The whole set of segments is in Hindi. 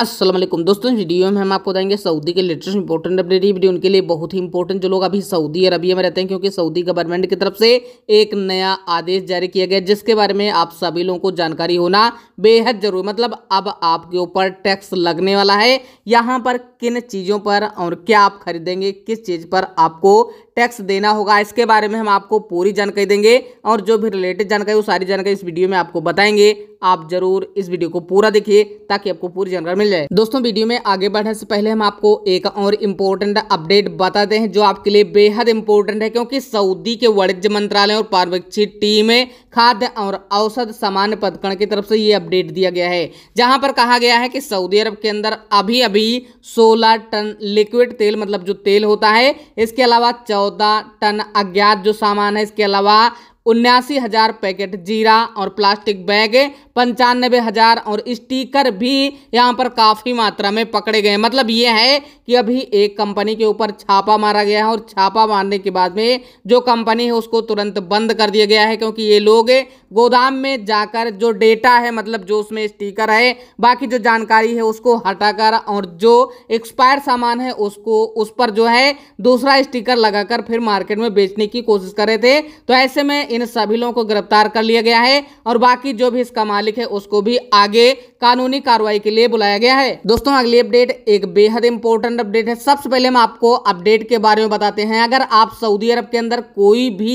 असलम दोस्तों वीडियो में हम आपको बताएंगे सऊदी के लेटेस्ट इंपॉर्टेंट अपडेट ये वीडियो उनके लिए बहुत ही इंपॉर्टेंट जो लोग अभी सऊदी अरबिया में रहते हैं क्योंकि सऊदी गवर्नमेंट की तरफ से एक नया आदेश जारी किया गया जिसके बारे में आप सभी लोगों को जानकारी होना बेहद जरूरी मतलब अब आपके ऊपर टैक्स लगने वाला है यहाँ पर किन चीज़ों पर और क्या आप खरीदेंगे किस चीज़ पर आपको टैक्स देना होगा इसके बारे में हम आपको पूरी जानकारी देंगे और जो भी रिलेटेड जानकारी वो सारी जानकारी इस वीडियो में आपको बताएंगे आप जरूर इस वीडियो को पूरा देखिए ताकि आपको पूरी जानकारी मिल जाए दोस्तों वीडियो में आगे बढ़ने से पहले हम आपको एक और इम्पोर्टेंट अपडेट बताते हैं जो आपके लिए बेहद इम्पोर्टेंट है क्योंकि सऊदी के वाणिज्य मंत्रालय और पार्वक्षी टीम खाद्य और औषध सामान्य पदकण की तरफ से ये अपडेट दिया गया है जहां पर कहा गया है कि सऊदी अरब के अंदर अभी अभी 16 टन लिक्विड तेल मतलब जो तेल होता है इसके अलावा 14 टन अज्ञात जो सामान है इसके अलावा उन्यासी हज़ार पैकेट जीरा और प्लास्टिक बैग पंचानबे हज़ार और स्टीकर भी यहाँ पर काफ़ी मात्रा में पकड़े गए मतलब ये है कि अभी एक कंपनी के ऊपर छापा मारा गया है और छापा मारने के बाद में जो कंपनी है उसको तुरंत बंद कर दिया गया है क्योंकि ये लोग गोदाम में जाकर जो डेटा है मतलब जो उसमें स्टीकर है बाकी जो जानकारी है उसको हटाकर और जो एक्सपायर सामान है उसको उस पर जो है दूसरा स्टीकर लगाकर फिर मार्केट में बेचने की कोशिश कर रहे थे तो ऐसे में इन सभी लोगों को गिरफ्तार कर लिया गया है और बाकी जो भी इसका मालिक है उसको भी आगे कानूनी कार्रवाई के लिए बुलाया गया है दोस्तों अगली अपडेट एक बेहद इंपोर्टेंट अपडेट है सबसे पहले हम आपको अपडेट के बारे में बताते हैं अगर आप सऊदी अरब के अंदर कोई भी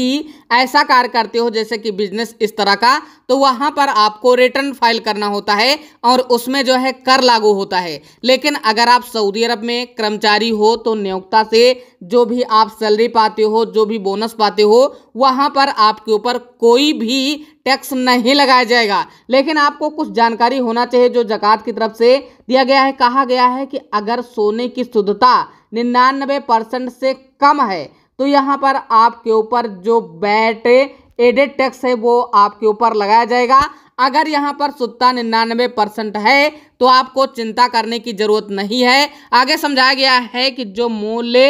ऐसा कार्य करते हो जैसे कि बिजनेस इस तरह का तो वहां पर आपको रिटर्न फाइल करना होता है और उसमें जो है कर लागू होता है लेकिन अगर आप सऊदी अरब में कर्मचारी हो तो नियोक्ता से जो भी आप सैलरी पाते हो जो भी बोनस पाते हो वहाँ पर आपके ऊपर कोई भी टैक्स नहीं लगाया जाएगा लेकिन आपको कुछ जानकारी होना चाहिए जो जकात की तरफ से दिया गया है कहा गया है कि अगर सोने की शुद्धता निन्यानवे परसेंट से कम है तो यहाँ पर आपके ऊपर जो बैट एडेड टैक्स है वो आपके ऊपर लगाया जाएगा अगर यहाँ पर सुत्ता निन्यानवे परसेंट है तो आपको चिंता करने की जरूरत नहीं है आगे समझाया गया है कि जो मूल्य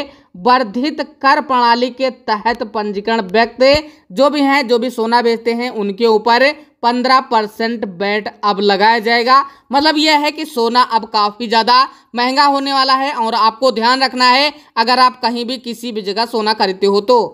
वर्धित कर प्रणाली के तहत पंजीकरण व्यक्ति जो भी हैं जो भी सोना बेचते हैं उनके ऊपर पंद्रह परसेंट बैट अब लगाया जाएगा मतलब यह है कि सोना अब काफ़ी ज़्यादा महंगा होने वाला है और आपको ध्यान रखना है अगर आप कहीं भी किसी भी जगह सोना खरीदते हो तो